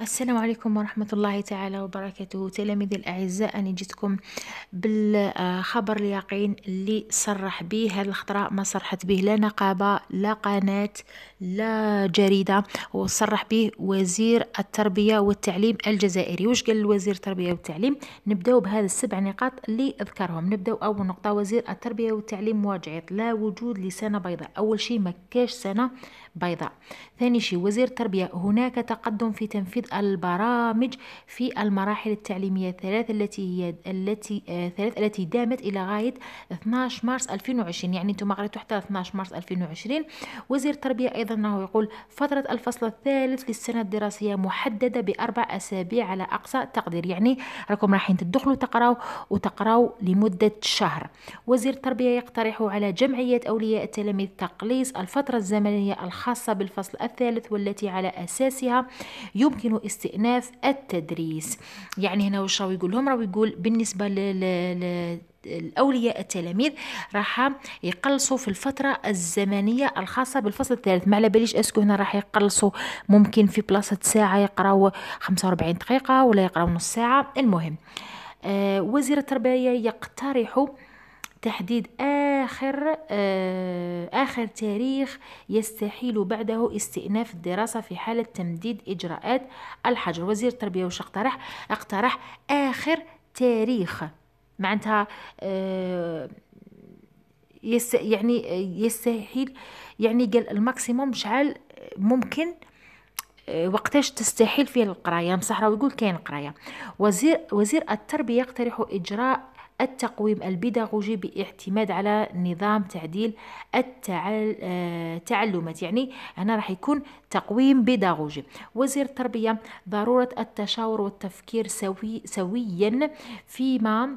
السلام عليكم ورحمة الله تعالى وبركاته تلاميذي الأعزاء أنا جيتكم بالخبر اليقين اللي صرح به هذا الخطراء ما صرحت به لا نقابة لا قناة لا جريدة وصرح به وزير التربية والتعليم الجزائري وش قال وزير التربية والتعليم نبداو بهذا السبع نقاط اللي ذكرهم نبداو أول نقطة وزير التربية والتعليم واجعت لا وجود لسنة بيضاء أول شيء ما كاش سنة بيضاء ثاني شيء وزير التربية هناك تقدم في تنفيذ البرامج في المراحل التعليمية الثلاث التي هي التي آه، ثلاث التي دامت إلى غاية 12 مارس 2020 يعني أنتم قريتوا حتى 12 مارس 2020 وزير التربية أيضا أنه يقول فترة الفصل الثالث للسنة الدراسية محددة بأربع أسابيع على أقصى تقدير يعني راكم رايحين تدخلوا تقراوا وتقراوا لمدة شهر وزير التربية يقترح على جمعية أولياء التلاميذ تقليص الفترة الزمنية الخاصة بالفصل الثالث والتي على أساسها يمكن استئناف التدريس يعني هنا وش راهو يقول لهم راهو يقول بالنسبه لل الأولياء التلاميذ راح يقلصوا في الفترة الزمنية الخاصة بالفصل الثالث ما على باليش اسكو هنا راح يقلصوا ممكن في بلاصة ساعة يقراو 45 دقيقة ولا يقراو نص ساعة المهم آه وزير التربية يقترح تحديد آخر آه، آخر تاريخ يستحيل بعده استئناف الدراسة في حالة تمديد إجراءات الحجر وزير التربية وش اقترح اقترح آخر تاريخ معناتها آه، يس يعني يستحيل يعني قال الماكسيموم شعال ممكن آه، وقتاش تستحيل فيه القراية مصح راه يقول كاين قراية وزير وزير التربية يقترح إجراء التقويم البيداغوجي باعتماد على نظام تعديل التعلمات آه، يعني هنا راح يكون تقويم بيداغوجي وزير التربية ضرورة التشاور والتفكير سوي سويا فيما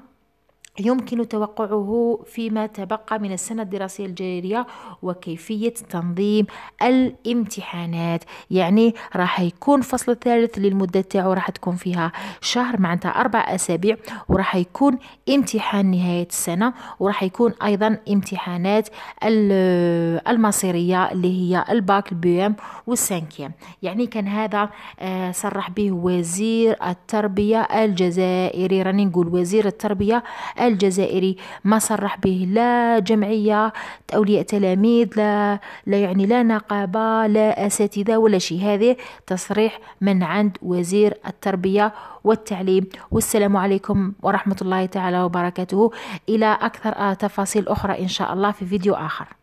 يمكن توقعه فيما تبقى من السنة الدراسية الجارية وكيفية تنظيم الامتحانات يعني راح يكون فصل الثالث للمدة تاعو راح تكون فيها شهر معناتها أربع أسابيع وراح يكون امتحان نهاية السنة وراح يكون أيضا امتحانات المصيرية اللي هي الباك البيام والسانكيام يعني كان هذا آه، صرح به وزير التربية الجزائري راني نقول وزير التربية الجزائري ما صرح به لا جمعية أولياء تلاميذ لا, لا يعني لا نقابة لا أساتذة ولا شيء هذا تصريح من عند وزير التربية والتعليم والسلام عليكم ورحمة الله تعالى وبركاته إلى أكثر تفاصيل أخرى إن شاء الله في فيديو آخر